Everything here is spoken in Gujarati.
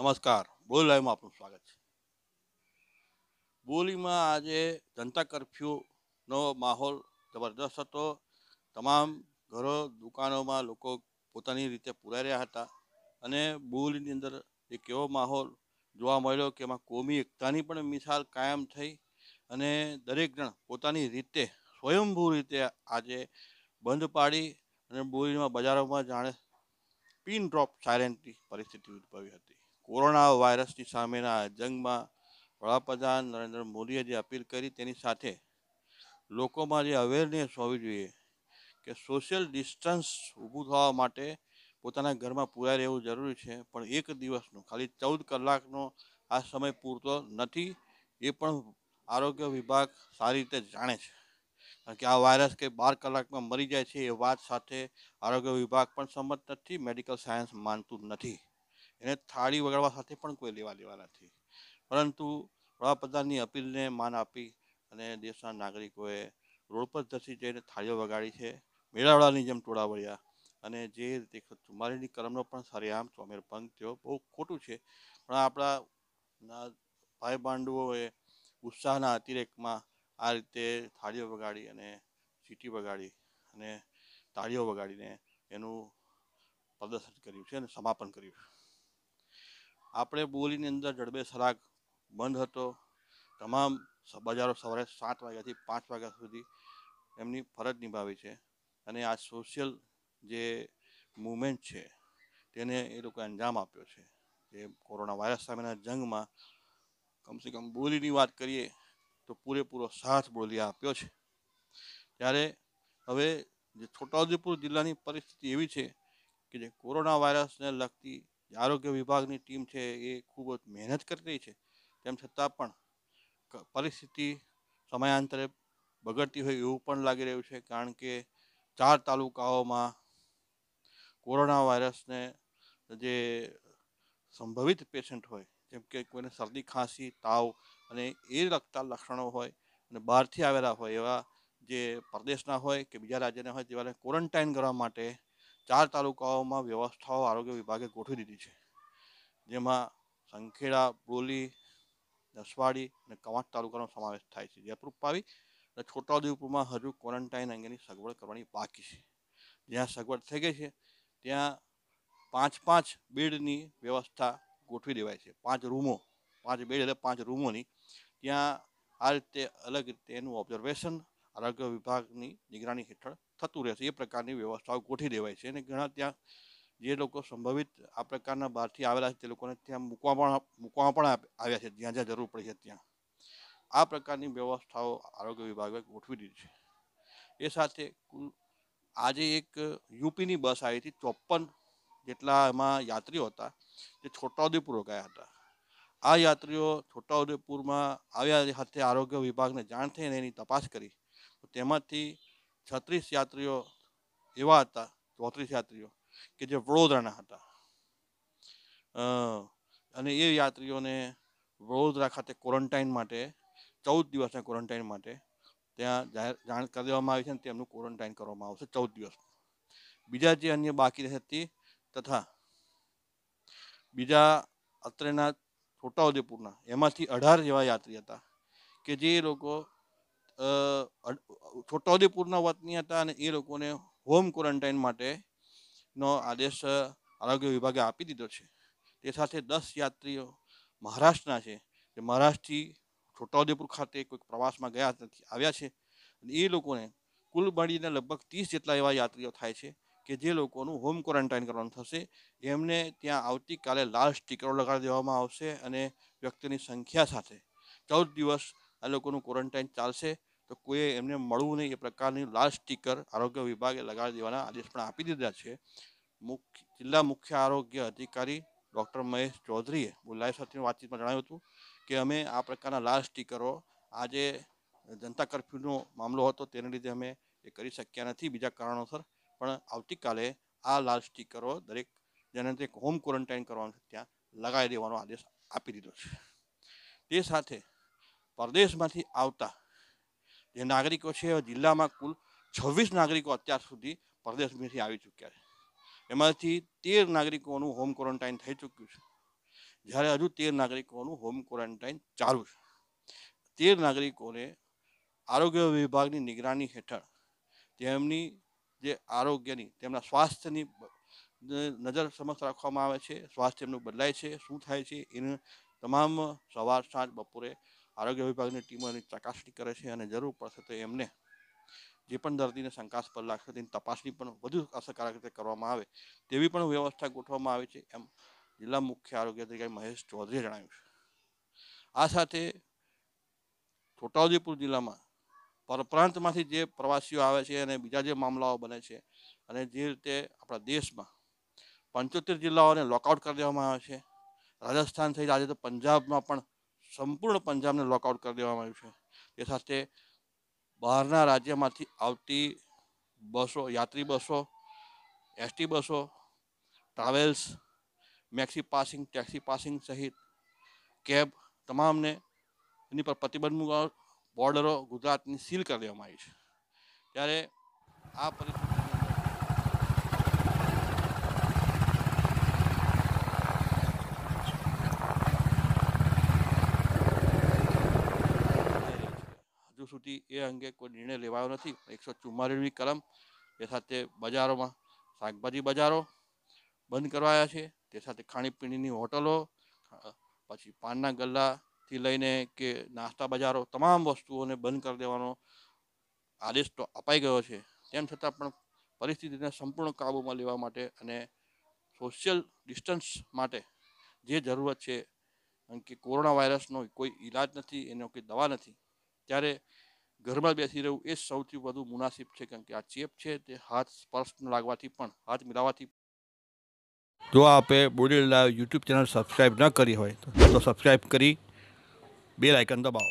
નમસ્કાર બોલી લાઈવમાં આપનું સ્વાગત છે બોલીમાં આજે જનતા કરફ્યુનો માહોલ જબરદસ્ત હતો તમામ ઘરો દુકાનોમાં લોકો પોતાની રીતે પૂરાઈ રહ્યા હતા અને બોલીની અંદર એક એવો માહોલ જોવા મળ્યો કે એમાં કોમી એકતાની પણ મિસાલ કાયમ થઈ અને દરેક જણ પોતાની રીતે સ્વયંભૂ રીતે આજે બંધ પાડી અને બોલીમાં બજારોમાં જાણે પિન ડ્રોપ સાયલેન્ટની પરિસ્થિતિ ઉદ્ભવી હતી કોરોના વાયરસની સામેના જંગમાં વડાપ્રધાન નરેન્દ્ર મોદીએ જે અપીલ કરી તેની સાથે લોકોમાં જે અવેરનેસ હોવી જોઈએ કે સોશિયલ ડિસ્ટન્સ ઊભું થવા માટે પોતાના ઘરમાં પૂરાઈ રહેવું જરૂરી છે પણ એક દિવસનો ખાલી ચૌદ કલાકનો આ સમય પૂરતો નથી એ પણ આરોગ્ય વિભાગ સારી રીતે જાણે છે કારણ કે આ વાયરસ કે બાર કલાકમાં મરી જાય છે એ વાત સાથે આરોગ્ય વિભાગ પણ સંમત નથી મેડિકલ સાયન્સ માનતું નથી એને થાળી વગાડવા સાથે પણ કોઈ લેવા લેવા નથી પરંતુ વડાપ્રધાનની અપીલને માન આપી અને દેશના નાગરિકોએ રોડ પર ધસી જઈને થાળીઓ વગાડી છે મેળાવડાની જેમ ટોળા વળ્યા અને જે રીતે ચુમ્માલીની કલમનો પણ સરેઆમ ચોમેર ભંગ થયો બહુ ખોટું છે પણ આપણા ભાઈ બાંડુઓએ ઉત્સાહના અતિરેકમાં આ રીતે થાળીઓ વગાડી અને સીટી વગાડી અને તાળીઓ વગાડીને એનું પ્રદર્શન કર્યું છે અને સમાપન કર્યું છે આપણે બોલીની અંદર જડબે સરાગ બંધ હતો તમામ બજારો સવારે સાત વાગ્યાથી પાંચ વાગ્યા સુધી એમની ફરજ નિભાવી છે અને આ સોશિયલ જે મુમેન્ટ છે તેને એ લોકોએ અંજામ આપ્યો છે જે કોરોના વાયરસ સામેના જંગમાં કમસે કમ બોલીની વાત કરીએ તો પૂરેપૂરો સાથ બોલી આપ્યો છે ત્યારે હવે જે છોટાઉદેપુર જિલ્લાની પરિસ્થિતિ એવી છે કે જે કોરોના વાયરસને લગતી આરોગ્ય વિભાગની ટીમ છે એ ખૂબ જ મહેનત કરી રહી છે તેમ છતાં પણ પરિસ્થિતિ સમયાંતરે બગડતી હોય એવું પણ લાગી રહ્યું છે કારણ કે ચાર તાલુકાઓમાં કોરોના વાયરસને જે સંભવિત પેશન્ટ હોય જેમ કે કોઈને શરદી ખાંસી તાવ અને એ લગતા લક્ષણો હોય અને બહારથી આવેલા હોય એવા જે પરદેશના હોય કે બીજા રાજ્યના હોય તેવાને ક્વોરન્ટાઇન કરવા માટે ચાર તાલુકાઓમાં વ્યવસ્થાઓ આરોગ્ય વિભાગે ગોઠવી દીધી છે જેમાં સંખેડા બોલી દસવાડી અને કવાંટ તાલુકાનો સમાવેશ થાય છે જયપુર આવી અને છોટાઉદેપુરમાં હજુ ક્વોરન્ટાઇન અંગેની સગવડ કરવાની બાકી છે જ્યાં સગવડ થઈ ગઈ છે ત્યાં પાંચ પાંચ બેડની વ્યવસ્થા ગોઠવી દેવાય છે પાંચ રૂમો પાંચ બેડ એટલે પાંચ રૂમોની ત્યાં આ રીતે અલગ રીતે એનું ઓબ્ઝર્વેશન આરોગ્ય વિભાગની નિગરાણી હેઠળ થતું રહેશે એ પ્રકારની વ્યવસ્થાઓ ગોઠવી દેવાય છે અને ઘણા ત્યાં જે લોકો સંભવિત આ પ્રકારના બહારથી આવેલા છે તે લોકોને ત્યાં મૂકવા પણ મૂકવામાં પણ આવ્યા છે જ્યાં જ્યાં જરૂર પડી છે ત્યાં આ પ્રકારની વ્યવસ્થાઓ આરોગ્ય વિભાગે ગોઠવી દીધી છે એ સાથે આજે એક યુપીની બસ આવી હતી ચોપન જેટલા એમાં યાત્રીઓ હતા જે છોટાઉદેપુર ગયા હતા આ યાત્રીઓ છોટાઉદેપુરમાં આવ્યા સાથે આરોગ્ય વિભાગને જાણ થઈને એની તપાસ કરી તેમાંથી છત્રીસ યાત્રીઓ એવા હતા ચોત્રીસ યાત્રીઓ કે જે વડોદરાના હતા અને એ યાત્રીઓને વડોદરા ખાતે ક્વોરન્ટાઇન માટે ચૌદ દિવસના ક્વોરન્ટાઇન માટે ત્યાં જાહેર જાણ કરી દેવામાં આવી છે અને તેમનું ક્વોરન્ટાઇન કરવામાં આવશે ચૌદ દિવસ બીજા જે અન્ય બાકી રહેતી તથા બીજા અત્રેના છોટાઉદેપુરના એમાંથી અઢાર જેવા યાત્રી હતા કે જે લોકો છોટાઉદેપુરના વતની હતા અને એ લોકોને હોમ ક્વોરન્ટાઇન માટેનો આદેશ આરોગ્ય વિભાગે આપી દીધો છે તે સાથે દસ યાત્રીઓ મહારાષ્ટ્રના છે જે મહારાષ્ટ્રથી છોટાઉદેપુર ખાતે કોઈક પ્રવાસમાં ગયા નથી આવ્યા છે અને એ લોકોને કુલ મળીને લગભગ ત્રીસ જેટલા એવા યાત્રીઓ થાય છે કે જે લોકોનું હોમ ક્વોરન્ટાઇન કરવાનું થશે એમને ત્યાં આવતીકાલે લાલ સ્ટીકરો લગાડી દેવામાં આવશે અને વ્યક્તિની સંખ્યા સાથે ચૌદ દિવસ આ લોકોનું ક્વોરન્ટાઇન ચાલશે તો કોઈએ એમને મળવું નહીં એ પ્રકારની લાલ સ્ટીકર આરોગ્ય વિભાગે લગાવી દેવાના આદેશ પણ આપી દીધા છે મુખ્ય જિલ્લા મુખ્ય આરોગ્ય અધિકારી ડૉક્ટર મહેશ ચૌધરીએ બુલાય સાથેની વાતચીતમાં જણાવ્યું હતું કે અમે આ પ્રકારના લાલ સ્ટીકરો આજે જનતા કરફ્યુનો મામલો હતો તેને લીધે અમે એ કરી શક્યા નથી બીજા કારણોસર પણ આવતીકાલે આ લાલ સ્ટીકરો દરેક જેને તે હોમ ક્વોરન્ટાઇન કરવાનું છે ત્યાં લગાવી દેવાનો આદેશ આપી દીધો છે તે સાથે પરદેશમાંથી આવતા જે નાગરિકો છે જિલ્લામાં કુલ છવ્વીસ નાગરિકો અત્યાર સુધી પરદેશમાંથી આવી ચૂક્યા છે એમાંથી તેર નાગરિકોનું હોમ ક્વોરન્ટાઇન થઈ ચૂક્યું છે જ્યારે હજુ તેર નાગરિકોનું હોમ ક્વોરન્ટાઇન ચાલુ છે તેર નાગરિકોને આરોગ્ય વિભાગની નિગરાની હેઠળ તેમની જે આરોગ્યની તેમના સ્વાસ્થ્યની નજર સમક્ષ રાખવામાં આવે છે સ્વાસ્થ્ય એમનું બદલાય છે શું થાય છે એને તમામ સવાર સાંજ બપોરે આરોગ્ય વિભાગની ટીમોની ચકાસણી કરે છે અને જરૂર પડશે તો એમને જે પણ દર્દીને શંકાસ્પદ લાગશે તેની તપાસણી પણ વધુ અસરકારક રીતે કરવામાં આવે તેવી પણ વ્યવસ્થા ગોઠવવામાં આવી છે એમ જિલ્લા મુખ્ય આરોગ્ય અધિકારી મહેશ ચૌધરીએ જણાવ્યું છે આ સાથે છોટાઉદેપુર જિલ્લામાં પરપ્રાંતમાંથી જે પ્રવાસીઓ આવે છે અને બીજા જે મામલાઓ બને છે અને જે રીતે આપણા દેશમાં પંચોતેર જિલ્લાઓને લોકઆઉટ કરી દેવામાં આવે છે રાજસ્થાન સહિત આજે તો પંજાબમાં પણ સંપૂર્ણ પંજાબને લોકઆઉટ કરી દેવામાં આવ્યું છે તે સાથે બહારના રાજ્યમાંથી આવતી બસો યાત્રી બસો એસટી બસો travels maxi passing taxi passing સહિત કેબ તમામને એની પર પ્રતિબંધ મૂકવા બોર્ડરો ગુજરાતની સીલ કરી દેવામાં આવી છે ત્યારે આ પરિસ્થિતિ એ અંગે કોઈ નિર્ણય લેવાયો નથી એકસો ચુમ્માલીસમી કલમ એ સાથે બજારોમાં શાકભાજી બજારો બંધ કરવાયા છે તે સાથે ખાણીપીણીની હોટલો પછી પાનના ગલ્લાથી લઈને કે નાસ્તા બજારો તમામ વસ્તુઓને બંધ કરી દેવાનો આદેશ તો અપાઈ ગયો છે તેમ છતાં પણ પરિસ્થિતિને સંપૂર્ણ કાબૂમાં લેવા માટે અને સોશિયલ ડિસ્ટન્સ માટે જે જરૂરત છે કે કોરોના વાયરસનો કોઈ ઈલાજ નથી એનો કોઈ દવા નથી ત્યારે ઘરમાં બેસી રહેવું એ સૌથી વધુ મુનાસિબ છે કારણ કે આ ચેપ છે તે હાથ સ્પર્શ લાગવાથી પણ હાથ મિલાવવાથી જો આપે બોડી યુટ્યુબ ચેનલ સબસ્ક્રાઈબ ન કરી હોય તો સબસ્ક્રાઈબ કરી બે લાઇકન દબાવો